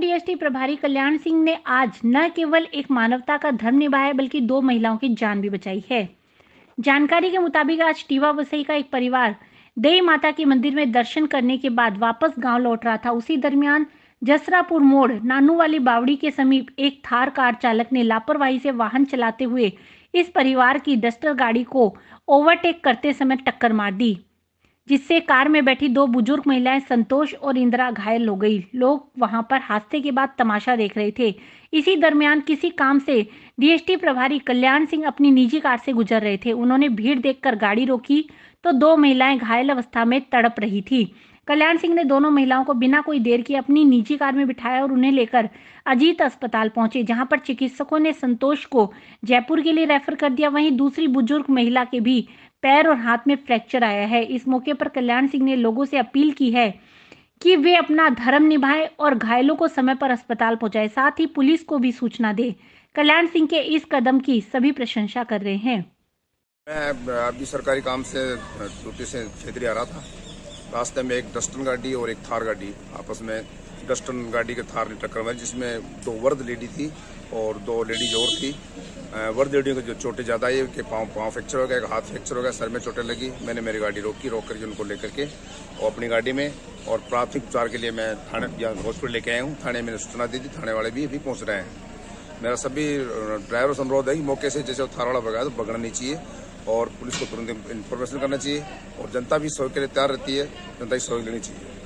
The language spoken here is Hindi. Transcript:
डीएसटी प्रभारी कल्याण सिंह ने आज न केवल एक मानवता का धर्म निभाया बल्कि दो महिलाओं की जान भी बचाई है जानकारी के मुताबिक आज टीवा वसई का एक परिवार देवी माता के मंदिर में दर्शन करने के बाद वापस गांव लौट रहा था उसी दरमियान जसरापुर मोड़ नानू वाली बावड़ी के समीप एक थार कार चालक ने लापरवाही से वाहन चलाते हुए इस परिवार की डस्टर गाड़ी को ओवरटेक करते समय टक्कर मार दी जिससे कार में बैठी दो बुजुर्ग महिलाएं संतोष और इंदिरा घायल हो गई लोग वहां पर हादसे के बाद तमाशा देख रहे थे इसी दरमियान किसी काम से डीएसटी प्रभारी कल्याण सिंह अपनी निजी कार से गुजर रहे थे उन्होंने भीड़ देखकर गाड़ी रोकी तो दो महिलाएं घायल अवस्था में तड़प रही थी कल्याण सिंह ने दोनों महिलाओं को बिना कोई देर के अपनी निजी कार में बिठाया और उन्हें लेकर अजीत अस्पताल पहुंचे जहां पर चिकित्सकों ने संतोष को जयपुर के लिए रेफर कर दिया वहीं दूसरी बुजुर्ग महिला के भी पैर और हाथ में फ्रैक्चर आया है इस मौके पर कल्याण सिंह ने लोगों से अपील की है कि वे अपना धर्म निभाएं और घायलों को समय पर अस्पताल पहुंचाएं साथ ही पुलिस को भी सूचना दें कल्याण सिंह के इस कदम की सभी प्रशंसा कर रहे हैं मैं अभी सरकारी काम से ड्यूटी से क्षेत्रीय आ रहा था रास्ते में एक डस्टन गाड़ी और एक थार गाड़ी आपस में डस्टन गाड़ी के थार ने टक्कर में जिसमें दो वर्द लेडी थी और दो लेडीज और थी वर्द रेडियो के जो चोटें ज़्यादा आई कि पाँव पाँव फ्रैक्चर हो गया हाथ फ्रैक्चर हो गया सर में चोटें लगी मैंने मेरी गाड़ी रोकी रोक करके उनको लेकर के और अपनी गाड़ी में और प्राथमिक उपचार के लिए मैं थाने या हॉस्पिटल लेके आया हूँ थाने मैंने सूचना दी थी थाने वाले भी अभी पहुँच रहे हैं मेरा सभी ड्राइवर से अनुरोध है कि मौके से जैसे वाला भगाया तो भगना नहीं चाहिए और पुलिस को तुरंत इन्फॉर्मेशन करना चाहिए और जनता भी सहयोग के लिए तैयार रहती है जनता की सहयोग लेनी चाहिए